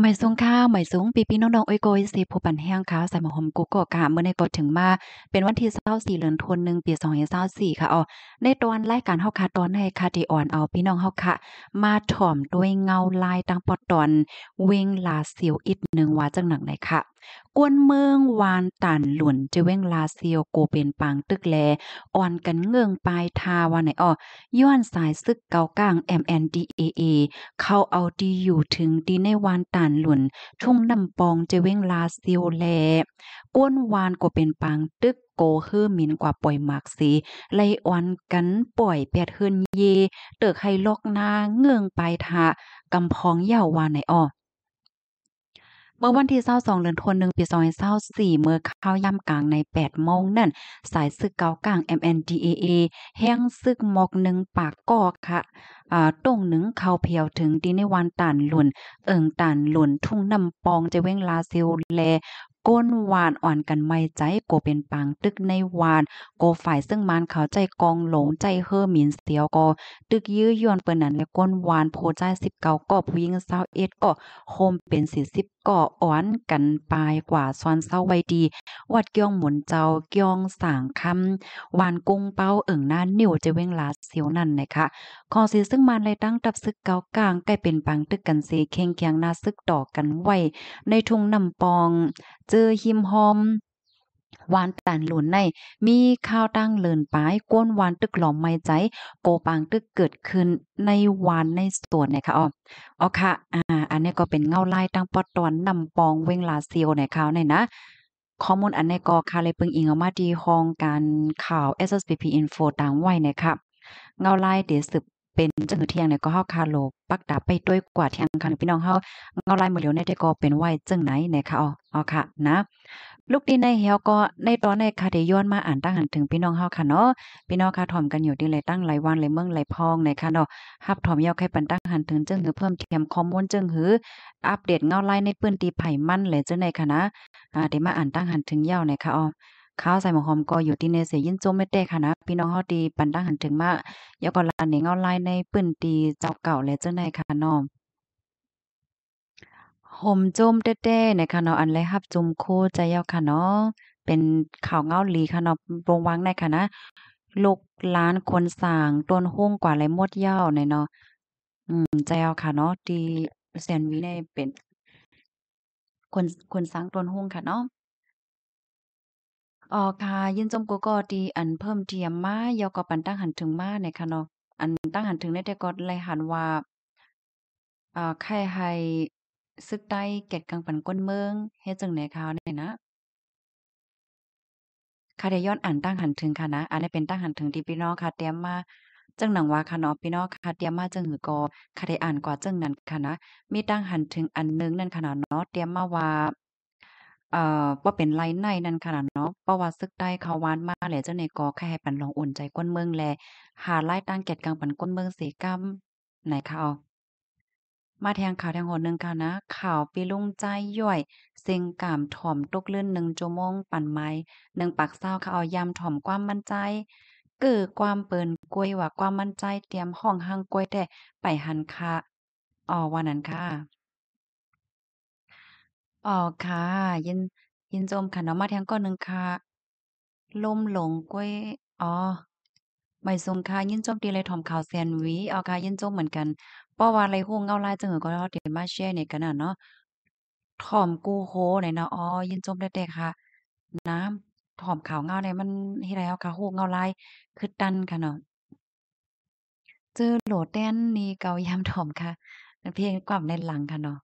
ไม่สูงค่าไม่สูงปีปีน้องๆอ้อยโกยสีผู้ปั่นแห้งขาวใส่หมอหอมกุกกกะเมื่อในกดถึงมา เป็นวันที่เศร้าสี่เลือนทวนหนึ่งปีสองเศร้าสี่ค่ะอ๋อในตอนไล่การเฮาคาตอนในคาดีอ่อนเอาพี่น้องเฮาค่ะ มาถ่อมด้วยเงาลายตังปอดตอนเวงลาเสียวอิดหนึ่งว่าจังหนังไหนค่ะกวนเมืองวานตันหลุนเจเว้งลาเซียวโกเป็นปางตึกแลอ่อนกันเงื่องปลายทาวันไหนอ้อย้อนสายซึกเกากลาง MNDAA เข้าเอาดีอยู่ถึงดีในวานตันหลุนชุ่งน้ำปองเจเว้งลาเซียวแลกวนวานก็เป็นปางตึกโกเฮือมินกว่าปล่อยหมากสีไลออนกันปล่อยแปดเฮือนเยเตอกให้ลอกนาเงื่องปลายทากำพองยาววานไหนอ้อเมื่อวันที่22เดือนธันวาคมปี2024เมื่อข้าวย่ำกลางใน8โมงนั่นสายซึกเกากลาง MNDAA แห้งซึกหมอกหนึ่งปากกอกค่ะตรงหนึ่งเขาเพียวถึงดีในวันตันหลุนเอิงตันหลุนทุ่งน้ำปองจะเว้งลาซิลแลก้นหวานอ่อนกันไม่ใจโกเป็นปังตึกในหวานโกฝ่ายซึ่งมันเขาใจกองหลงใจเฮอหมินเสียวก็ตึกยื้อยวนเปิ้นนั้นและก้นหวานโพใจสิบเก้าก็ผู้หญิงสาวเอ็ดก็โคมเป็นสี่สิบก่ออ้อนกันปายกว่าซอนเศร้าไว้ดี วัดเกียงหมุนเจ้าเกียงสางคำวานกุ้งเป้าเอิ่งหน้านิ่วจะเว้งลาเสียวนั่นนะคะคอสีซึ่งมันเลยตั้งตับซึกเกากลางใกล้เป็นปังตึกกันเสเคีงเคียงหน้าซึกต่อกันไว้ ในทุ่งนำปอง เจอหิมหอมวานตันหลุนใน มีข้าวตั้งเลินปายก้นวานตึกหลอมไม่ใจ โกปังตึกเกิดขึ้นในวานในส่วนเนี่ยค่ะอ๋ออ๋อค่ะอ่าอันนี้ก็เป็นเงาไล่ตั้งปอตอนนำปองเวงลาเซียวในข่าวเนี่ยนะ ข้อมูลอันในกอคาเลยเปิงอิงเอามาดีห้องการข่าว SSPP Info ต่างไว้นะครับ เงาไล่เดี๋ยวสืบเป็นจังหือเที่ยงเนี่ยก็เฮาคาโลปักดาไปด้วยกว่าที่อังคันพี่น้องเฮาเงาลายมือเหลียวในแต่ก็เป็นไหวจังไหนนี่ะอ๋ออ๋อค่ะ นะ ลูกดีในเฮาก็ในตอนในคาเดย้อนมาอ่านตั้งหันถึงพี่น้องเฮาค่ะเนาะพี่น้องค่ะถ่อมกันอยู่ดีเลยตั้งหลายวันเลยเมืองหลายพองในค่ะเนาะฮับถ่อมยาวใค่ปันตั้งหันถึงจังหือเพิ่มเทียมคอมมอนจังหืออัปเดตเงาลายในปืนตีไผ่มันเลยจังในค่ะนะอ่าเดี๋ยวมาอ่านตั้งหันถึงยาวในค่ะอ๋อข้าวใส่หมอหอมก็อยู่ที่ในเสียยินจมไม่แต้ค่ะนะ พี่น้องเฮาดีปันดังหันถึงมายาก็ลาเนเงาไล่ในปื้นตีเจ้าเก่าและเจ้าในค่ะน้องห่มจมเต้ๆในค่ะเนาะอันไรครับจุมโคใจยาวค่ะเนาะเป็นข่าวเงาหลีค่ะเนาะวงวังในค่ะนะลูกล้านคนสั่งต้นห้งกว่าไรหมดยาวในเนาะอืมใจเอาค่ะเนาะดีแซนวีในเป็นคนคนสั่งต้นห้งค่ะเนาะอ๋อค่ะยินจมกูก็ดีอันเพิ่มเทียมมายอก็ปันตั้งหันถึงมาในคะเนาะอันตั้งหันถึงในแต่ก็เลยหันว่าอ่าใครให้ซึกใต้เกตกางปันก้นเมืองเฮ็ดจังไหนคะเนี่ยนะค่ะเด๋ย้อนอ่านตั้งหันถึงค่ะนะอันนี้เป็นตั้งหันถึงที่พี่น้องค่ะเตรียมมาจังหนังว่าค่ะเนาะพี่น้องค่ะเตรียมมาจังหือกอค่ะได้อ่านกว่าจังนั้นค่ะนะมีตั้งหันถึงอันนึงนั่นค่ะเนาะเตรียมมาว่าเอ่อบ่เป็นไรในนั่นขนาดเนาะเพราะว่าซึกได้เขาวานมาแหลเจังได๋ก็แค่ให้ปันรองอุ่นใจก้นเมืองแล หารายต่างแก่กลางปันก้นเมืองเสกำไหนข่าว มาแทงข่าวแทงโหนหนึ่งค่ะนะข่าวปีลุงใจ ย่อยเซ็งกามถ่อมตกลื่นหนึ่งชั่วโมง ปั่นไม้หนึ่งปากเศร้าค่ะเอายามถ่อมความมั่นใจเกือความเปินกล้วยว่าความมั่นใจ เตรียมห้องห้างกล้วยแต่ไปหันค่ะอ๋อวันนั้นค่ะอค่ะโจมค่ะเนาะมาทางก่อนหนึ่งค่ะลมหลงกล้วยอ๋อไม่ทรงค่ะ ยินโจมตีเลถทอมข่าวแซนวีอ๋อค่ะ ยินโจมเหมือนกันป้อว่าไรหฮ้เงาลายจังหือก็เนาะเดมาแชร์เนี่ยกันน่ะเนาะถอมกูโฮใหนเนาะอ๋อยินโจมได้แต่ค่ะ น้ำถอมข่าวเงาเนี่ยมันเฮ็ดอห้รค่ะหฮ้เงาลายคือตันค่ะเนาะเจอโหลดแต้นนีเกายามถ่อมค่ะเพลงกลามในหลังค่ะเนาะ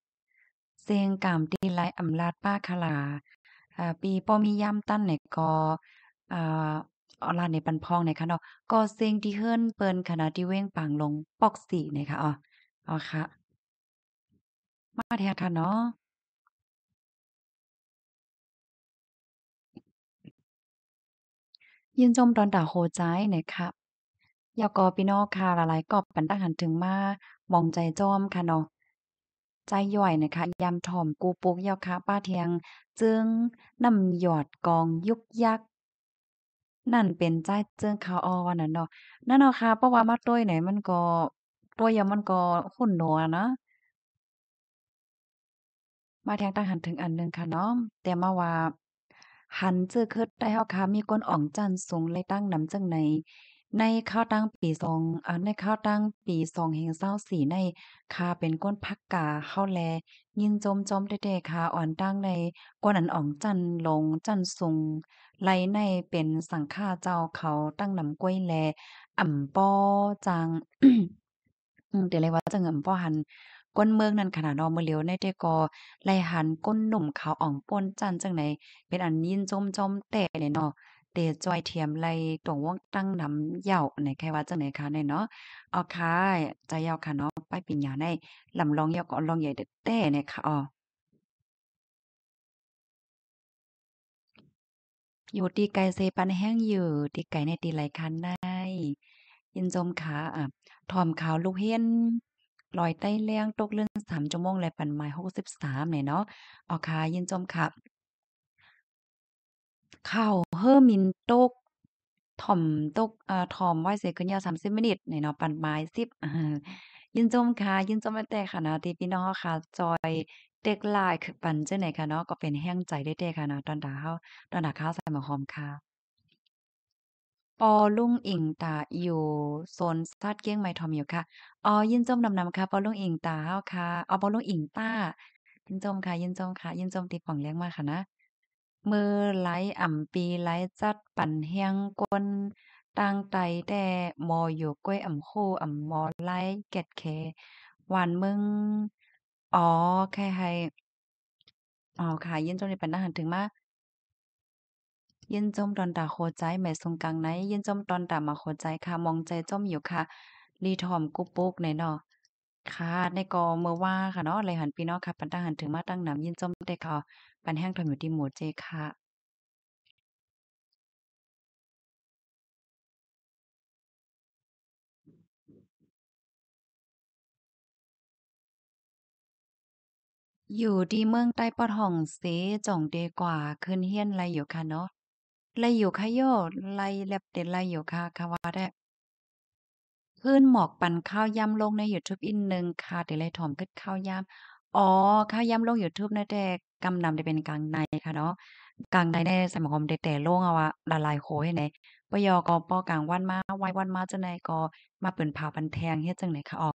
เซียงกามตีไลอำลาดป้าคลาอ่าปีป้อมีย่มตั้นเนก็อ่าอลา์ในปันพองในค่ะเนาะก็เซียงที่เฮิรนเปิ้นขณะที่เว้งปังลงปอกสีนะคะอ๋ออ๋อค่ะ มาแทนค่ะเนาะยินจมตอนด่าโหใจนะคะยากอพี่น้องค่ะหลายๆกอบปันตั้งหันถึงมามองใจจอมค่ะเนาะใจย่อยนะคะยำถ่อมกูปุกเยาค้าป้าเทียง จึงนำหยอดกองยุกยักนั่นเป็นใจเจิงขาวอันน้นเนาะนั่นเนาะค่ะเพราะว่ามาต้วยไหนมันก็ตัวยามันก็หุ่นหนัวนะ มาแทงตั้งหันถึงอันหนึ่งค่ะเนาะแต่มาว่า หันเจอเคิดได้เฮาค่ะมีก้นอ่องจันสูงเลยตั้งน้ำจังไหนในข่าวตั้งปีสองอ่าในข่าวตั้งปีสองแห่งเศร้าสี่ใน คาเป็นก้นพักกาเข้าแล ยินจมจอมเตะคาอ่อนตั้งในก้นอันอ่องจันลง จันสุงไหลในเป็นสังฆาเจ้าเขาตั้งนำกล้วยแลอ่ำป้อจังเดี๋ยวเลยว่าจะเงิมป้อหัน ก้นเมืองนั้นขนาดนอมือเลียวในเตกอไลหันก้นหนุ่มเขาอ่องป้นจันจังไหนเป็นอันยินจมจอมแต่เนยเนาะเตจอยเทียมไลตวงวงตั้งน้ำเหย่าในแค่ว่าจังไหนคะในเนาะเอาค่ะใจยาวค่ะเนาะไปปิญญาในลำลองยาวก็ลองใหญ่เต้เนี่ยค่ะอ๋ออยู่ตีไก่เซปันแห้งอยู่ตีไก่ในตีไหลคันได้ ยินจมขาอ่ะทอมขาวลูกเฮียนลอยใต้เลี้ยง ตกเลื่อนสามจมงและปันไม้หกสิบสามเนเนาะออคายินจมขาข่าเฮอมินตกถ่อมตกอ่าถ่อมไว้เสียขึ้นยาวสามสิบนิหนิ่เนาะปันไม้สิบยินจมค่ะ ยินจมแต่แต่ค่ะเนาะที่พี่น้องค่ะจอยเด็กลายคือปันจ้าไหนค่ะเนาะก็เป็นแ้งใจได้แต่ค่ะเนาะตอนดาเข้าตอนดาข้าวใส่หมอหอมค่ะ ปอลุงอิงตาอยู่โซนซาดเกี้ยงไมทอมอยู่ค่ะอ๋อยินจมนำนำค่ะ ปอลุงอิงตาเข้าค่ะอ๋อปอลุงอิงต้ายินจมค่ะยินจมค่ะ ยินจมตีป่องเลี้ยงมาค่ะนะมือไหลอ่ำปีไหลจัดปั่นเฮียงกวนตั้งไตแต่มออยู่ก้อยอ่ำคู่อ่ำมอไหลแกดเขหวานมึงอ๋อแค่ให้อ๋อค่ะ เย็นจมในปันอาหารถึงมาเย็นจมตอนตาโคใจแม่ทรงกลางไหนเย็นจมตอนตามาโคใจค่ะมองใจจมอยู่ค่ะรีทอมกุ๊กปุ๊กไหนเนาะค่ะในกอเมื่อว่าค่ะเนาะไรหันพี่น้องค่ะปันตาหันถึงมาตั้งหนำยินจมได้ค่ะปันแห้งทำอยู่ที่หมู่เจค่ะ อยู่ที่เมืองใต้ปอดห่องเสจ่องเดกว่าขึ้นเฮียนไรอยู่ค่ะเนาะไรอยู่ค่ะโยไรแลบเด็ดไรอยู่ค่ะค่ะว่าได้พื้นหมอกปั่นข้าวยำลงในยูทูบอินหนึ่งค่ะเตเลยถอมขึ้นข้าวยำอ๋อข้าวยำลงยูทูบนะแต่กำนำได้เป็นกลางในค่ะเนาะกลางในได้สมคมได้แต่โล่งเอาว่าละลายโคให้ไหนปยอกอปอกลางวันมาไว้วันมาจะไหนก็มาเปิ่นผ่าปันแทงเฮ็ดจังไหนค่ะออก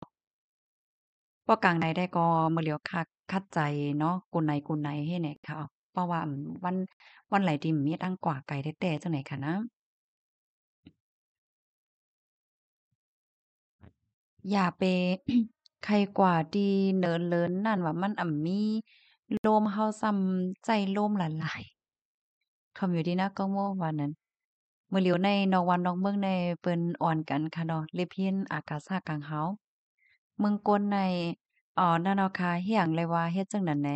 ปอกลางในได้ก็มือเหลียวคักคัดใจเนาะกุนไหนกุนไหนให้ไหนค่ะเพราะว่าวันวันไหลดิมมีตั้งกว่าไก่ได้แต่จังไหนค่ะนะอย่าไป ใครกว่าดีเนินเลินนั่นว่ามันอ่ำมีโลมเฮาซ้ำใจโลมหลายหลายคำอยู่ดีนะก็โมวัานั้นมื่อเหลียวในนอกวันนอกเมืองในเปิ้นอ่อนกันค่ะเนาะเล็บเฮียนอากาศากลางเฮาเมืองกลในอ่อนั่นเนาะค่ะเฮี่ยงเลยว่าเฮ็ดจังนั้นใน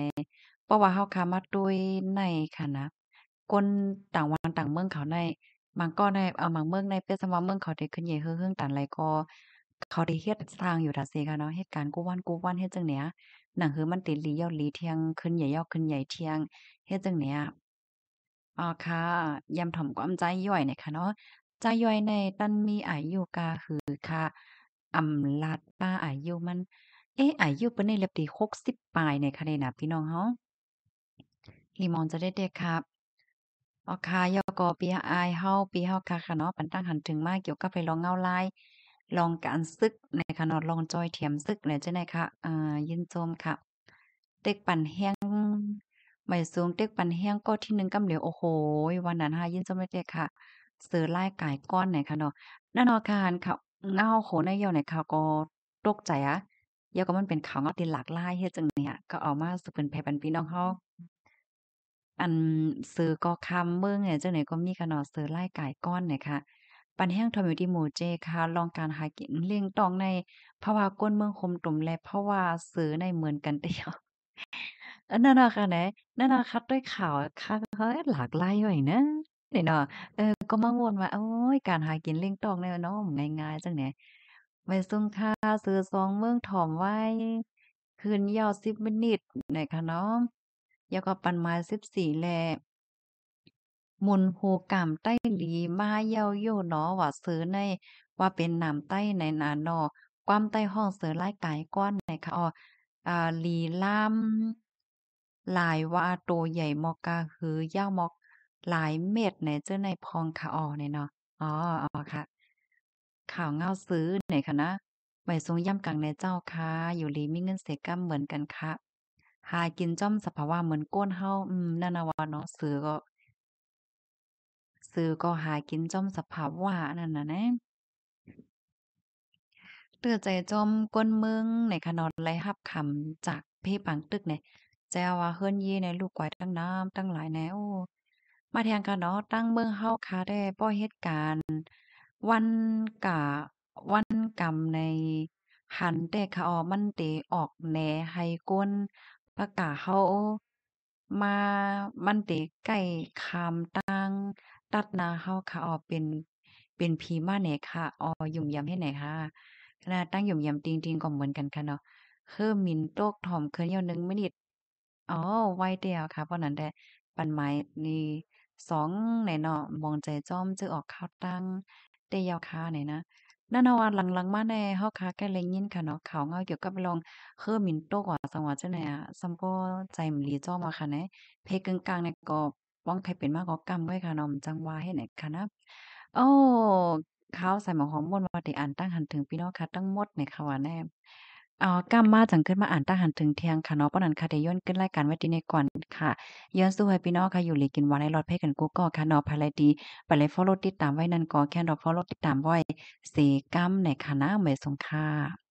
เพราะว่าเฮาขามาาตุยในค่ะนะกนต่างวันต่างเมืองเขาในบางก็ในเอาอบางเมืองในเปิ้ยสมวเมืองเขาได้ขึ้นใหญ่เฮือเฮองตานไหลก็เขาได้เฮ็ดสร้างอยู่ทัาเซกะเนาะเฮ็ดการกู้วันกู้วันเฮ็ดจังเนี้ยหนังหือมันติดลีเยอาลีเที่ยง ขึ้นใหญ่เยอาขึ้นใหญ่เที่ยงเฮ็ดจังเนี้ยอ๋อค่ะยาถ่อมความใจย่อยนี่ค่ะเนาะใจย่อยในตันมีอายุกาหือค่ะอาลัดป้าอายุมัน เอ๊ะอายุเปิ้นนี่แลหกสิ60ปลายในคะะนีน่ะพี่น้องเฮาลีมอนจะได้เด็กครับอ๋อค่ะยอกอปีาอายเฮาปีเฮาค่ะค่ะเนาะปันตังหันถึงมาเกี่ยวกับไปลองเงาลายลองการซึกนะคะนาดลองจอยเทียมซึกเนี่ยจ้าไหนคะอ่ายินโจมค่ะเต็กปั่นแห้งใบสูงเต็กปั่นแห้งก็ที่หนึ่งกำเหลียวโอ้โหวันนั้นห่ะยินโจมเด็กค่ะเสือไล่ไก่ก้อนไหนคะนาแน่นอการค่ะเงาโขนายาไหนค่ะก็ตกใจอะยาก็มันเป็นข่าวเงาตีหลักไล่เฮจังเนี่ยก็เอามาสืบเป็นแผ่ันพี่น้องเขาอันซื้อก็คำเมืองเนจ้าไหนก็มีขนาดซื้อไล่ไก่ก้อนเนี่ยค่ะปันแห้งทอมิวตี่มเจค่ะลองการหากินเลี้ยงตองในภาวะก้นเมืองคมตุ่มและภาวะซื้อในเหมือนกันเดียวนั่นนะค่ะแหนนั่นนะคัดด้วยข่าวค่ะ เฮ้ยหลากหลายอยู่นะนี่เนาะเออก็มาวนว่าโอ้ยการหากินเลี้ยงตองเนี่ยน้องง่ายๆจังเนี่ยไปซุ่มค่าซื้อซองเมืองถอมไว้ คืนยาวสิบมินิตนะคะน้องยาวก็ปันมาสิบสี่แลมุนโฮกามใต้หลีมาเย้าโย่เนาะว่าซื้อใน ว่าเป็นน้ำใต้ในนานอความใต้ห้องเสือไล่กายก้อนในค่ะอ่ออ่าลีลามหลายว่าัวใหญ่มอกาหือย่ามอกหลายเม็ดในเจ้าในพองค่ะอ่อในเนาะอ๋ออ๋อค่ะ ข่าวเงาซื้อในค่ะนะใบทรงย่ำกลางในเจ้าค่ะอยู่ลีมีเงินเสกัมเหมือนกันค่ะ หากินจ้อมสภาวะเหมือนก้นเฮาอืมนันาวาเนาะซื้อก็ื้อก็หากินจอมสภาพว่านั่นน่ะนะ เตือใจจอมก้นมึงในขนอดไรฮหับคำจากเพ่ปังตึกเนี่ยจะว่าเฮือนยีในลูกกวายตั้งน้ำตั้งหลายแนวมาแทงกันเนาะตั้งเมืองเฮาคาได้ป้อเหตุการณ์วันกะวันกรรมในหันแต่ขาออมันเตออกแหนให้ก้นประกาศเฮามามันเตใกล้คามตั้งตัดนาเข้าค่ะอกอเป็นเป็นพีมาไหนค่ะออยุ่มยำให้ไหนค่ะขนาดตั้งยุ่มยำริงๆิงก็เหมือนกันค่ะเนาะเครื่อหมินโต๊กถ่อมเคอนเยี่ยวหนึ่งมินิตอ๋อไวเดียวค่ะ เพราะนั้นแต้ปันไม้นี่สองไหนเนาะมองใจจ้อมจะออกข้าวตั้งเตยาวค่ะไหนนะนั่นเอาว่าหลังๆมาแน่เราค่ะแกล้ได้ยินค่ะเนาะเขาเงาเกี่ยวกับลองเครื่อหมินโต๊กว่าสังหวเจัางใดอะซัมก็ใจมีจ้อมาค่ะเหนเพกงกลางเนี่ยก็งไขยเป็นมากกว่ากำไว้ค่ะนอมจังว่าให้ไหนค่ะนะโอ้ข้าวใส่หมอหอมมนวัาตดอ่านตั้งหันถึงพี่น้องค่ะตั้งหมดในค่ะว่าแน่เอากำมมาจังขึ้นมาอ่านตั้งหันถึงเทียงค่ะเนาะปะนันค่ะดย้อนขึ้นรายการไว้ที่ในก่อนค่ะย้อนสู้ให้พี่น้องค่ะอยู่หลีกินวันในรอดเพ่กันกูก็ค่ะเนาะภายใลดีไปเลยฟอลโล่ติดตามไว้นั่นก็แค่รอกฟอลโล่ติดตามไว้สีกัมในคณะเมสงค่ะ